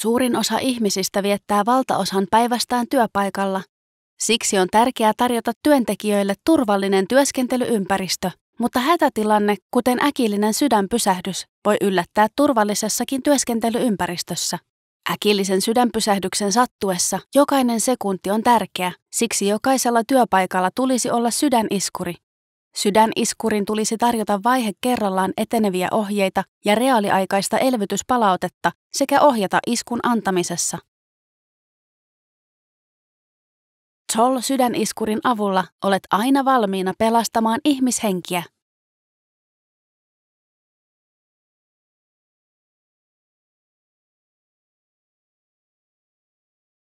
Suurin osa ihmisistä viettää valtaosan päivästään työpaikalla. Siksi on tärkeää tarjota työntekijöille turvallinen työskentelyympäristö, mutta hätätilanne, kuten äkillinen sydänpysähdys, voi yllättää turvallisessakin työskentelyympäristössä. Äkillisen sydänpysähdyksen sattuessa jokainen sekunti on tärkeä, siksi jokaisella työpaikalla tulisi olla sydäniskuri, Sydäniskurin tulisi tarjota vaihe kerrallaan eteneviä ohjeita ja reaaliaikaista elvytyspalautetta sekä ohjata iskun antamisessa. Toll sydäniskurin avulla olet aina valmiina pelastamaan ihmishenkiä.